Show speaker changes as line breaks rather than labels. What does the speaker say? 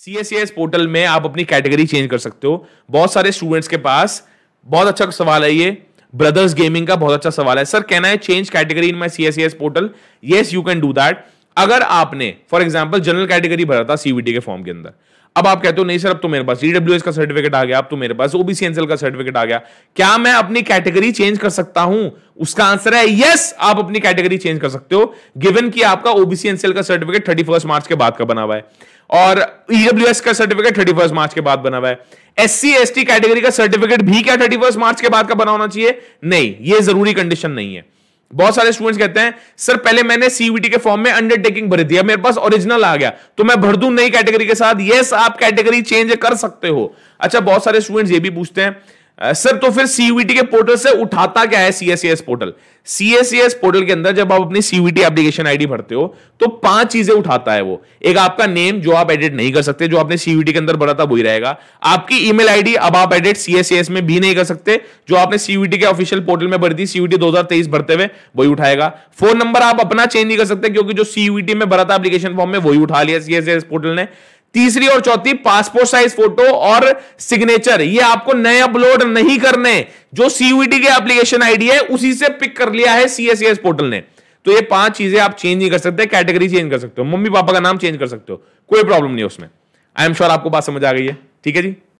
सी S C S portal में आप अपनी कैटेगरी चेंज कर सकते हो बहुत सारे स्टूडेंट्स के पास बहुत अच्छा सवाल है ये ब्रदर्स गेमिंग का बहुत अच्छा सवाल है सर कहना है change category in my C S C S portal yes you can do that अगर आपने फॉर एग्जाम्पल जनरल कैटेगरी भरा था सीवीटी के फॉर्म के अंदर अब आप कहते हो नहीं सर अब तो मेरे पास ईडब्ल्यू e का सर्टिफिकेट आ गया अब तो मेरे पास ओबीसीएनएल का सर्टिफिकेट आ गया क्या मैं अपनी कैटेगरी चेंज कर सकता हूं उसका आंसर है यस आप अपनी कैटेगरी चेंज कर सकते हो गिवन कि आपका एनसीएल का सर्टिफिकेट थर्टी मार्च के बाद का बना हुआ है और ईडब्ल्यू e का सर्टिफिकेट थर्टी मार्च के बाद बना हुआ है एस सी कैटेगरी का सर्टिफिकेट भी क्या थर्टी मार्च के बाद का बना होना चाहिए नहीं ये जरूरी कंडीशन नहीं है बहुत सारे स्टूडेंट्स कहते हैं सर पहले मैंने सीवीटी के फॉर्म में अंडरटेकिंग भर दिया मेरे पास ओरिजिनल आ गया तो मैं भर दू नई कैटेगरी के साथ यस आप कैटेगरी चेंज कर सकते हो अच्छा बहुत सारे स्टूडेंट्स ये भी पूछते हैं सर तो फिर सीवीटी के पोर्टल से उठाता क्या है सीएसएस पोर्टल सीएसएस पोर्टल के अंदर जब आप अपनी सीवीटी एप्लीकेशन आईडी भरते हो तो पांच चीजें उठाता है वो एक आपका नेम जो आप एडिट नहीं कर सकते जो आपने सीवीटी के अंदर भरा था वही रहेगा आपकी ईमेल आईडी अब आप एडिट सीएसएस e में भी नहीं कर सकते जो आपने सीवीटी के ऑफिशियल पोर्टल में भरी थी सीयूईटी दो भरते हुए वही उठाएगा फोन नंबर आप अपना चेंज नहीं कर सकते क्योंकि जो सीवीटी में भरा था एप्लीकेशन फॉर्म में वही उठा लिया सीएसएस पोर्टल e ने तीसरी और चौथी पासपोर्ट साइज फोटो और सिग्नेचर ये आपको नए अपलोड नहीं करने जो सीयूटी के एप्लीकेशन आईडी है उसी से पिक कर लिया है सीएसएस पोर्टल e ने तो ये पांच चीजें आप चेंज नहीं कर सकते कैटेगरी चेंज कर सकते हो मम्मी पापा का नाम चेंज कर सकते हो कोई प्रॉब्लम नहीं है उसमें आई एम श्योर आपको बात समझ आ गई है ठीक है जी